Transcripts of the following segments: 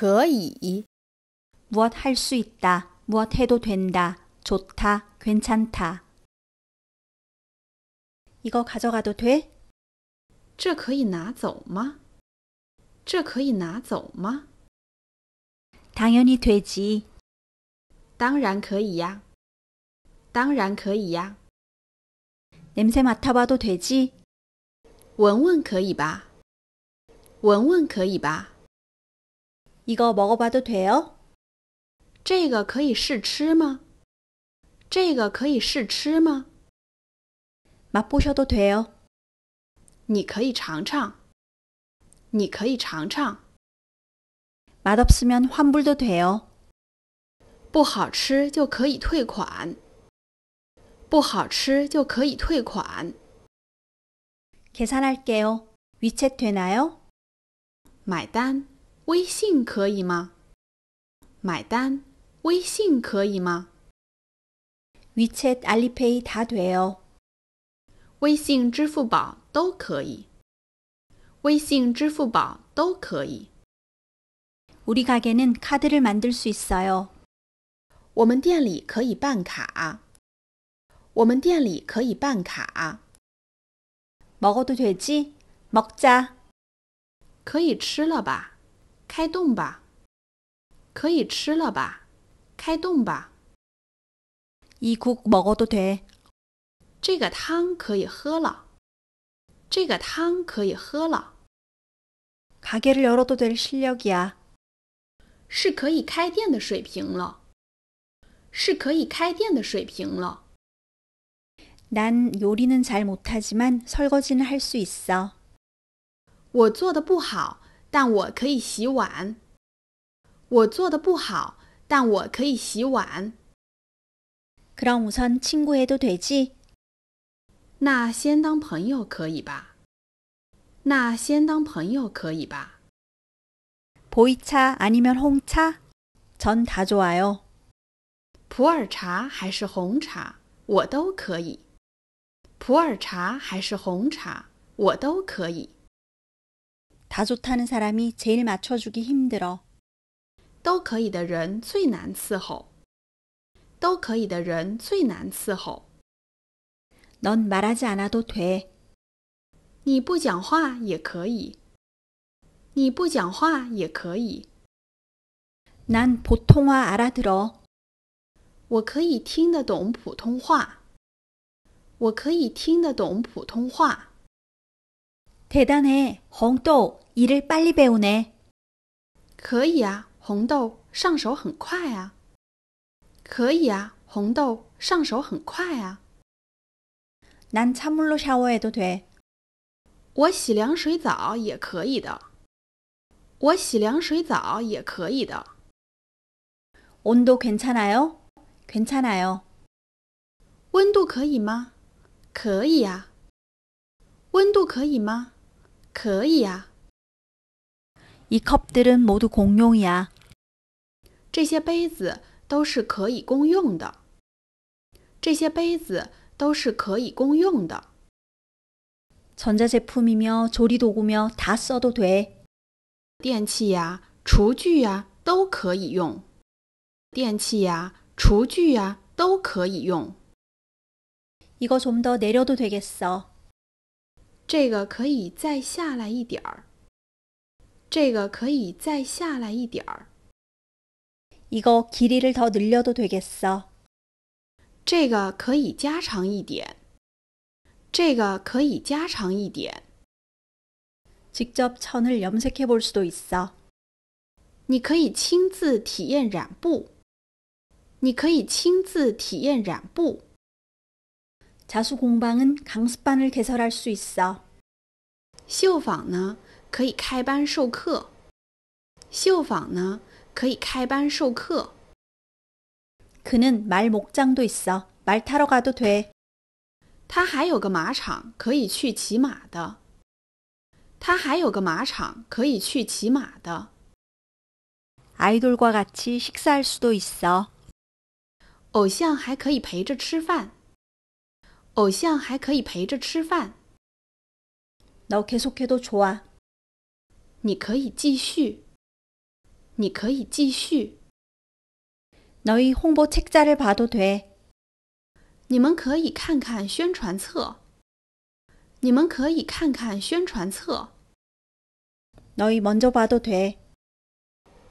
可以. 무엇 할 수 있다. 무엇 해도 된다. 좋다. 괜찮다. 이거 가져가도 돼? 这可以拿走吗?这可以拿走吗? 당연히 되지. 当然可以呀.当然可以呀. 냄새 맡아봐도 되지? 闻闻可以吧?闻闻可以吧?이거먹어봐도돼요这个可以试吃吗？这个可以试吃吗？맛보셔도돼요你可以尝尝。你可以尝尝。맛없으면환불도돼요不好吃就可以退款。不好吃就可以退款。계산할게요위챗되나요买单微信可以吗？买单，微信可以吗？w e c h a t 위챗알리페이다돼 요。 微信、支付宝都可以。微信、支付宝都可以。우리가게는카드를만들수있어 요。 我们店里可以办卡。我们店里可以办卡。먹어도되지먹 자。 可以吃了吧？开动吧，可以吃了吧？开动吧。이국먹어도 돼。 这个汤可以喝了。这个汤可以喝了。가게를열어도될실력이 야。 是可以开店的水平了。是可以开店的水平了。난요리는잘못하지만설거지는할수있 어。 我做的不好。但我可以洗碗，我做的不好，但我可以洗碗。그럼우선친구에도되지那先当朋友可以吧？那先当朋友可以吧？보이차아니면홍차전다좋아요普洱茶还是红茶，我都可以。普洱茶还是红茶，我都可以。다 좋다는 사람이 제일 맞춰주기 힘들어. 都可以的人最难伺候.都可以的人最难伺候.넌 말하지 않아도 돼. 你不讲话也可以.你不讲话也可以.난 보통화 알아들어. 我可以听得懂普通话。我可以听得懂普通话。 대단해, 홍도. 일을 빨리 배우네. 可以啊,红豆,上手很快啊. 可以啊,红豆,上手很快啊.난 찬물로 샤워해도 돼. 我洗凉水澡也可以的.我洗凉水澡也可以的. 온도 괜찮아요? 괜찮아요. 温度可以吗？可以呀、啊。温度可以吗？ 可以啊.이 컵들은 모두 공용이야. 这些杯子都是可以公用的.这些杯子都是可以公用的. 전자제품이며 조리도구며 다 써도 돼. 电器呀,厨具呀,都可以用.电器呀,厨具呀,都可以用. 이거 좀 더 내려도 되겠어. 这个可以再下来一点儿。这个可以再下来一点儿。이거길이를더늘려도되겠 어。 这个可以加长一点。这个可以加长一点。직접천을염색해볼수도있 어。 你可以亲自体验染布。你可以亲自体验染布。 자수 공방은 강습반을 개설할 수 있어. 绣坊呢可以开班授课绣坊呢可以开班授课 그는 말 목장도 있어. 말 타러 가도 돼. 他还有个马场可以去骑马的他还有个马场可以去骑马的 아이돌과 같이 식사할 수도 있어. 偶像还可以陪着吃饭。偶像还可以陪着吃饭。你可以继续，你可以继续。你们可以看看宣传册，你们可以看看宣传册。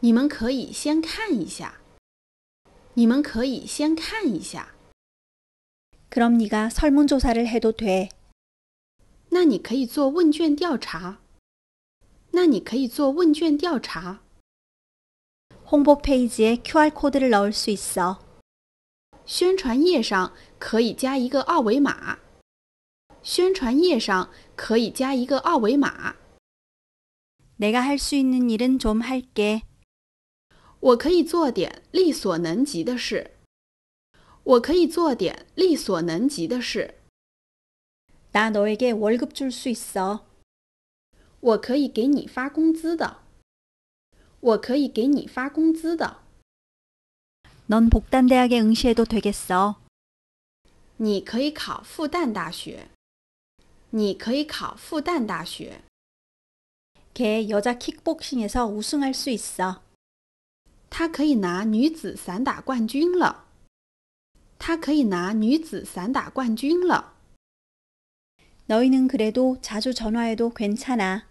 你们可以先看一下，你们可以先看一下。 그럼 네가 설문조사를 해도 돼. 那你可以做问卷调查.那你可以做问卷调查. 홍보 페이지에 QR 코드를 넣을 수 있어. 宣传页上可以加一个二维码。宣传页上可以加一个二维码。 내가 할 수 있는 일은 좀 할게. 我可以做点力所能及的事。我可以做点力所能及的事。다도이게월급주시 소， 我可以给你发工资的。我可以给你发工资的。넌복단대학에응시해도되겠 어， 你可以考复旦大学。你可以考复旦大学。걔요자 kickboxing 에서우승을했 어， 她可以拿女子散打冠军了。他可以拿女子散打冠军了。너희는그래도자주전화해도괜찮 아。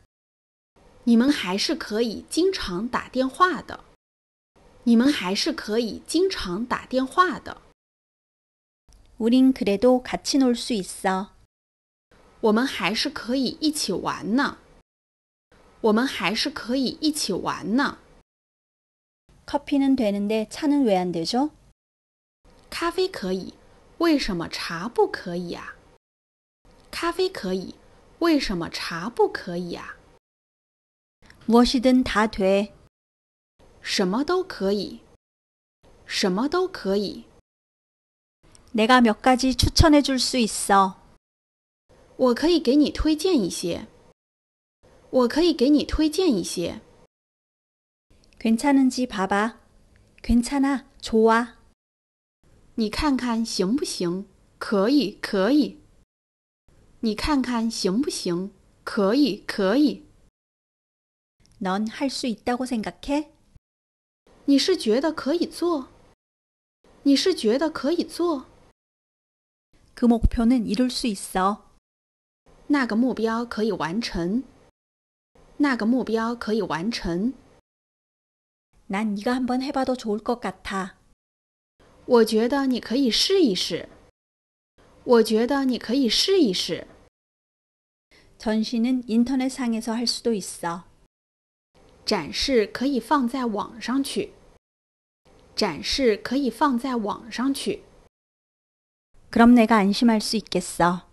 你们还是可以经常打电话的。你们还是可以经常打电话的。우리그래도같이놀수있 어。 我们还是可以一起玩呢。我们还是可以一起玩呢。커피는되는데차는왜안되죠咖啡可以，为什么茶不可以啊？咖啡可以，为什么茶不可以啊？卧室灯塔腿，什么都可以，什么都可以。내가몇가지추천해줄수있 어？ 我可以给你推荐一些。我可以给你推荐一些。괜찮은지봐봐괜찮아좋아 你看看行不行？可以，可以。你看看行不行？可以，可以。넌 할 수 있다고 생각해? 你是觉得可以做？你是觉得可以做？그 목표는 이룰 수 있어. 那个目标可以完成。那个目标可以完成。난 네가 한번 해봐도 좋을 것 같아. 我觉得你可以试一试。我觉得你可以试一试。 전시는 인터넷상에서 할 수도 있어. 展示可以放在网上去。展示可以放在网上去。 그럼 내가 안심할 수 있겠어.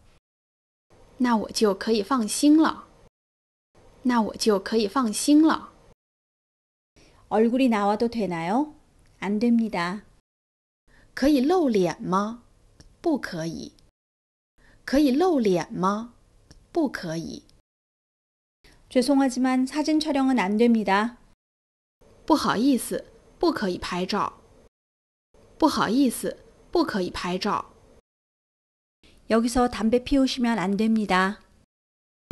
那我就可以放心了。那我就可以放心了。얼굴이 나와도 되나요? 안 됩니다. 可以露脸吗？不可以。可以露脸吗？不可以。 죄송하지만 사진 촬영은 안 됩니다. 不好意思,不可以拍照.不好意思,不可以拍照. 여기서 담배 피우시면 안 됩니다.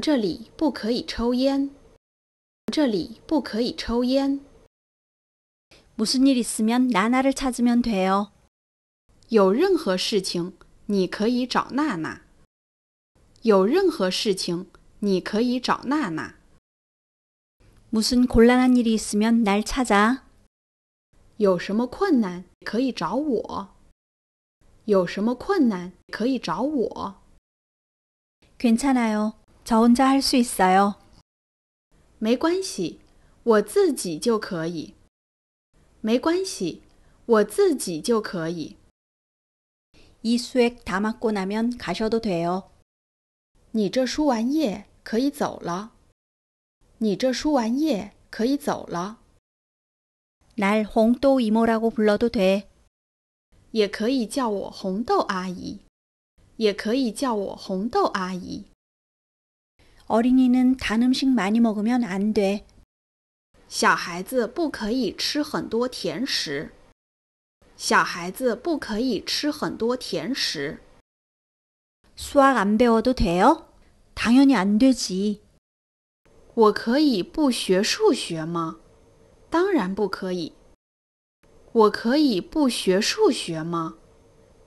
这里不可以抽烟.这里不可以抽烟. 무슨 일 있으면 나나를 찾으면 돼요. 有任何事情你可以找娜娜。有任何事情你可以找娜娜。무슨곤란한일이있으면날찾 아。 有什么困难可以找我。有什么困难可以找我。괜찮아요저혼자할수있어요没关系，我自己就可以。没关系，我自己就可以。이 수액 다 맞고 나면 가셔도 돼요. 你这输完液可以走了.你这输完液可以走了.날 홍도 이모라고 불러도 돼. 也可以叫我红豆阿姨.也可以叫我红豆阿姨. 어린이는 단 음식 많이 먹으면 안 돼. 小孩子不可以吃很多甜食。小孩子不可以吃很多甜食。수학안배워도돼요당연히안되지我可以不学数学吗？当然不可以。我可以不学数学吗？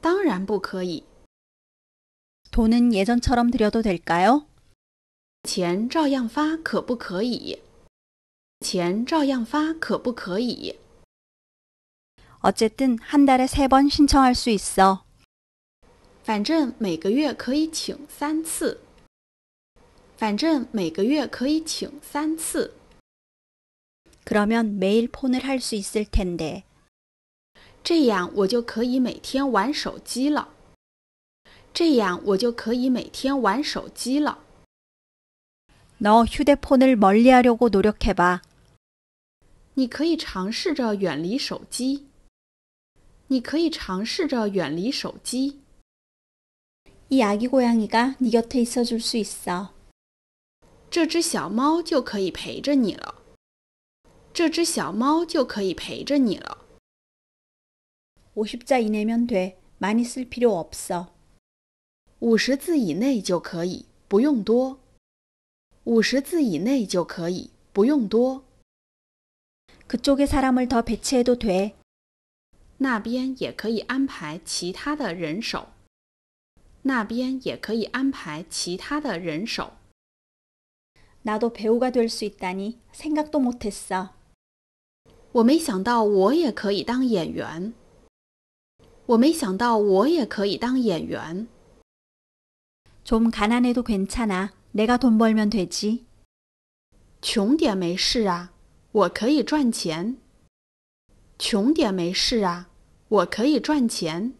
当然不可以。돈은예전처럼드려도될까 요？ 钱照样发可不可以？钱照样发可不可以？ 어쨌든 한 달에 세 번 신청할 수 있어. 反正每个月可以请三次。反正每个月可以请三次。 그러면 매일 폰을 할 수 있을 텐데. 这样我就可以每天玩手机了。 这样我就可以每天玩手机了。너 휴대폰을 멀리하려고 노력해봐. 你可以尝试着远离手机。你可以尝试着远离手机。이아기고양이가네곁에있어줄수있 어。 这只小猫就可以陪着你了。这只小猫就可以陪着你了。오십자이내면돼많이쓸필요없어五十字以内就可以，不用多。五十字以内就可以，不用多。그쪽에사람을더배치해도돼那边也可以安排其他的人手。那边也可以安排其他的人手。나도배우가될수있다니생각도못했 어。 我没想到我也可以当演员。我没想到我也可以当演员。좀가난해도괜찮아내가돈벌면되지穷点没事啊，我可以赚钱。穷点没事啊。我可以赚钱。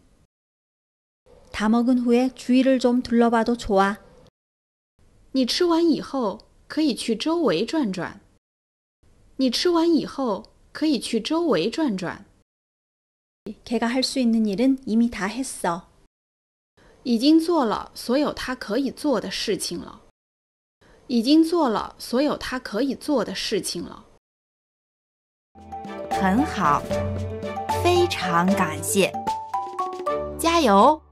다먹은후에주위를좀둘러봐도좋 아。 你吃完以后可以去周围转转。你吃完以后可以去周围转转。이가할수있는일은이미다해서已经做了所有他可以做的事情了。已经做了所有他可以做的事情了。很好。非常感谢，加油！